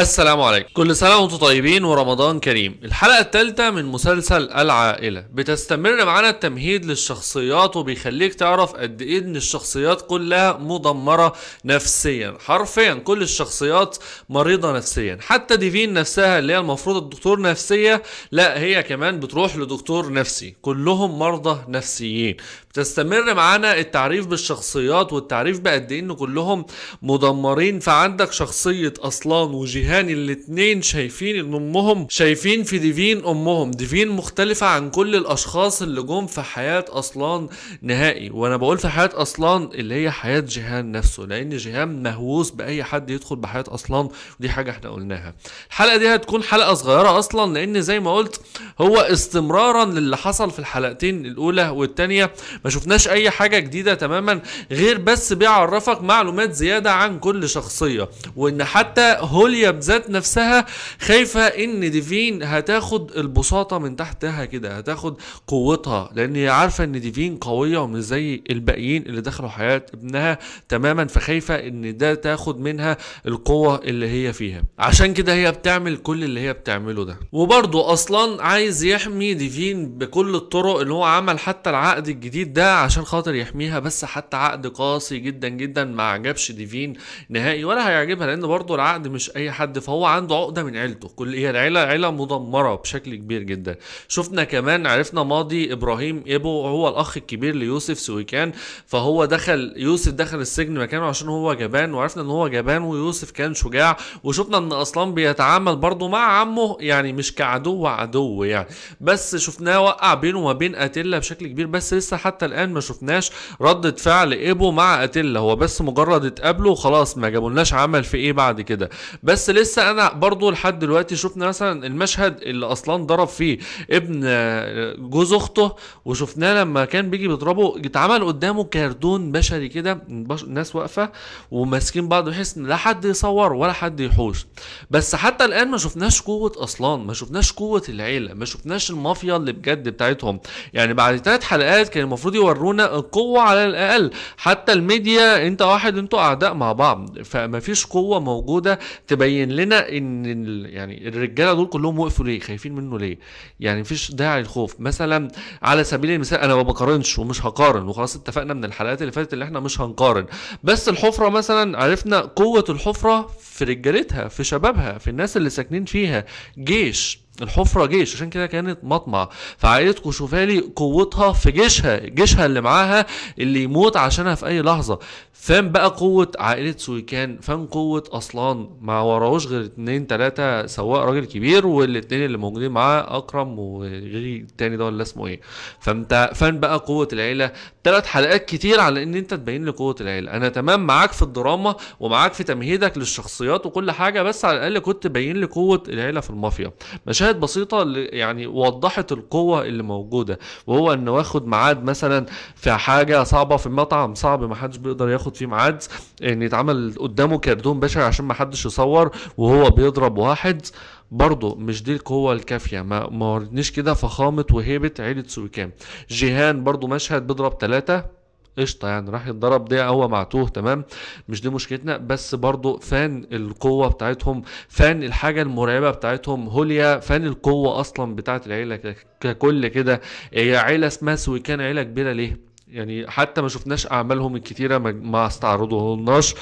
السلام عليكم كل سنة وانتم طيبين ورمضان كريم الحلقة الثالثة من مسلسل العائلة بتستمر معنا التمهيد للشخصيات وبيخليك تعرف قد ايه ان الشخصيات كلها مدمرة نفسيا حرفيا كل الشخصيات مريضة نفسيا حتى ديفين نفسها اللي هي المفروض الدكتور نفسية لا هي كمان بتروح لدكتور نفسي كلهم مرضى نفسيين بتستمر معنا التعريف بالشخصيات والتعريف بقد ايه ان كلهم مدمرين فعندك شخصية اصلان وجهاد وجيهان الاتنين شايفين ان امهم شايفين في ديفين امهم ديفين مختلفة عن كل الاشخاص اللي جم في حياة اصلان نهائي وانا بقول في حياة اصلان اللي هي حياة جيهان نفسه لان جيهان مهووس باي حد يدخل بحياة اصلان ودي حاجة احنا قلناها الحلقة دي هتكون حلقة صغيرة اصلا لان زي ما قلت هو استمرارا للي حصل في الحلقتين الاولى والتانية ما شفناش اي حاجة جديدة تماما غير بس بيعرفك معلومات زيادة عن كل شخصية وان حتى هوليا ذات نفسها خايفه ان ديفين هتاخد البساطه من تحتها كده هتاخد قوتها لان هي عارفه ان ديفين قويه ومش زي الباقيين اللي دخلوا حياه ابنها تماما فخايفه ان ده تاخد منها القوه اللي هي فيها عشان كده هي بتعمل كل اللي هي بتعمله ده وبرضو اصلا عايز يحمي ديفين بكل الطرق اللي هو عمل حتى العقد الجديد ده عشان خاطر يحميها بس حتى عقد قاسي جدا جدا ما عجبش ديفين نهائي ولا هيعجبها لان برضو العقد مش اي حاجه حد فهو عنده عقده من عيلته كل هي العيله عيله مدمره بشكل كبير جدا شفنا كمان عرفنا ماضي ابراهيم ابو هو الاخ الكبير ليوسف سويكان فهو دخل يوسف دخل السجن مكانه عشان هو جبان وعرفنا ان هو جبان ويوسف كان شجاع وشفنا ان اصلا بيتعامل برضه مع عمه يعني مش كعدو عدو يعني بس شفناه وقع بينه وما بين اتيلا بشكل كبير بس لسه حتى الان ما شفناش ردة فعل ايبو مع اتيلا هو بس مجرد اتقابله وخلاص ما جابولناش عمل في ايه بعد كده بس بس لسه انا برضو لحد دلوقتي شفنا مثلا المشهد اللي اصلا ضرب فيه ابن آه، جوز اخته وشفناه لما كان بيجي بيضربه اتعمل قدامه كاردون بشري كده ناس واقفه وماسكين بعض بحيث لا حد يصور ولا حد يحوش بس حتى الان ما شفناش قوه اصلان ما شفناش قوه العيله ما شفناش المافيا اللي بجد بتاعتهم يعني بعد ثلاث حلقات كان المفروض يورونا القوه على الاقل حتى الميديا انت واحد انتوا اعداء مع بعض فما فيش قوه موجوده تبين بين لنا ان يعني الرجاله دول كلهم وقفوا ليه خايفين منه ليه يعني مفيش داعي للخوف مثلا على سبيل المثال انا ما بقارنش ومش هقارن وخلاص اتفقنا من الحلقات اللي فاتت اللي احنا مش هنقارن بس الحفره مثلا عرفنا قوه الحفره في رجالتها في شبابها في الناس اللي ساكنين فيها جيش الحفرة جيش عشان كده كانت مطمع فعائلة كوشوفالي قوتها في جيشها جيشها اللي معاها اللي يموت عشانها في أي لحظة فين بقى قوة عائلة سويكان فين قوة أصلان ما وراهوش غير اتنين تلاتة سواق راجل كبير والاتنين اللي موجودين معاه أكرم وغيري التاني ده ولا اسمه ايه فانت فين بقى قوة العيلة تلات حلقات كتير على ان انت تبين لي قوة العيلة انا تمام معاك في الدراما ومعاك في تمهيدك للشخصيات وكل حاجة بس على الاقل كنت تبين لي قوة العيلة في المافيا مش مشاهد بسيطة يعني وضحت القوة اللي موجودة وهو انه واخد معاد مثلا في حاجة صعبة في المطعم صعب ما حدش بيقدر ياخد فيه معاد ان يتعمل قدامه كرتون بشري عشان ما حدش يصور وهو بيضرب واحد برضه مش دي القوة الكافية ما ما كده فخامة وهيبة عيلة سويكام جيهان برضه مشهد بيضرب ثلاثة قشطه يعني راح يتضرب ضيع هو معتوه تمام مش دي مشكلتنا بس برضو فان القوه بتاعتهم فان الحاجه المرعبه بتاعتهم هوليا فان القوه اصلا بتاعت العيله ككل كده هي عيله اسمها سويكان عيله كبيره ليه يعني حتى ما شفناش اعمالهم الكتيره ما استعرضهناش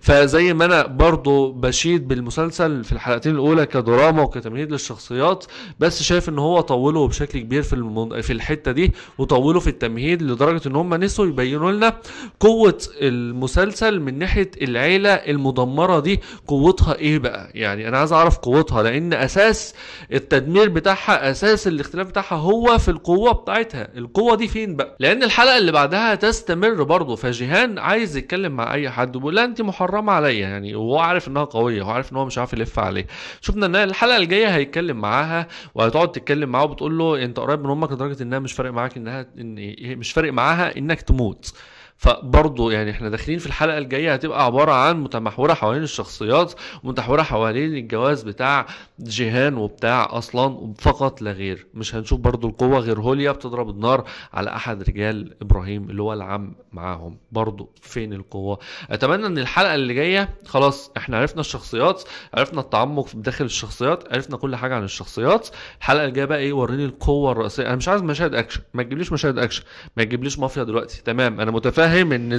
فزي ما انا برضو بشيد بالمسلسل في الحلقتين الاولى كدراما وكتمهيد للشخصيات بس شايف ان هو طوله بشكل كبير في المن... في الحته دي وطوله في التمهيد لدرجه ان هم نسوا يبينوا لنا قوه المسلسل من ناحيه العيله المدمره دي قوتها ايه بقى يعني انا عايز اعرف قوتها لان اساس التدمير بتاعها اساس الاختلاف بتاعها هو في القوه بتاعتها القوه دي فين بقى لان الحلقه اللي بعدها تستمر برضه فجيهان عايز يتكلم مع اي حد وبيقول لها انت محرمه عليا يعني وهو عارف انها قويه هو عارف ان هو مش عارف يلف عليها شفنا ان الحلقه الجايه هيتكلم معاها وهتقعد تتكلم معاه وبتقول له انت قريب من امك لدرجه انها مش فارق معاك انها إن إيه، مش فارق معاها انك تموت فبرضه يعني احنا داخلين في الحلقه الجايه هتبقى عباره عن متمحوره حوالين الشخصيات متمحوره حوالين الجواز بتاع جيهان وبتاع اصلا فقط لا غير مش هنشوف برضه القوه غير هوليا بتضرب النار على احد رجال ابراهيم اللي هو العم معاهم برضه فين القوه اتمنى ان الحلقه اللي جايه خلاص احنا عرفنا الشخصيات عرفنا التعمق في داخل الشخصيات عرفنا كل حاجه عن الشخصيات الحلقه الجايه بقى ايه وريني القوه الرئيسيه انا مش عايز مشاهد اكشن ما تجيبليش مشاهد اكشن ما تجيبليش مافيا دلوقتي تمام انا متفائل فاهم ان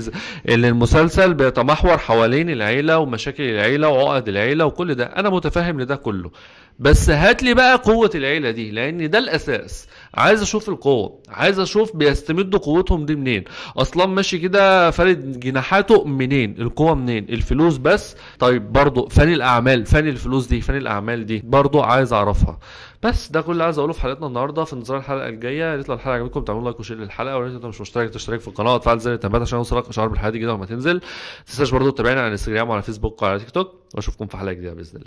ان المسلسل بيتمحور حوالين العيله ومشاكل العيله وعقد العيله وكل ده انا متفهم لده كله بس هات لي بقى قوه العيله دي لان ده الاساس عايز اشوف القوه عايز اشوف بيستمدوا قوتهم دي منين اصلا ماشي كده فارد جناحاته منين القوه منين الفلوس بس طيب برضه فاني الاعمال فاني الفلوس دي فاني الاعمال دي برضه عايز اعرفها بس ده كل اللي عايز اقوله في حلقتنا النهارده في انتظار الحلقه الجايه لو الحلقه عجبتكم تعملوا لايك وشير للحلقه ولو انت مش مشترك تشترك في القناه وتفعل زر التنبيهات عشان يوصلك اشعار بالحلقات الجديده لما تنزل ما تنساش برضه تتابعنا على الانستجرام وعلى فيسبوك وعلى تيك توك واشوفكم في حلقه جديده باذن الله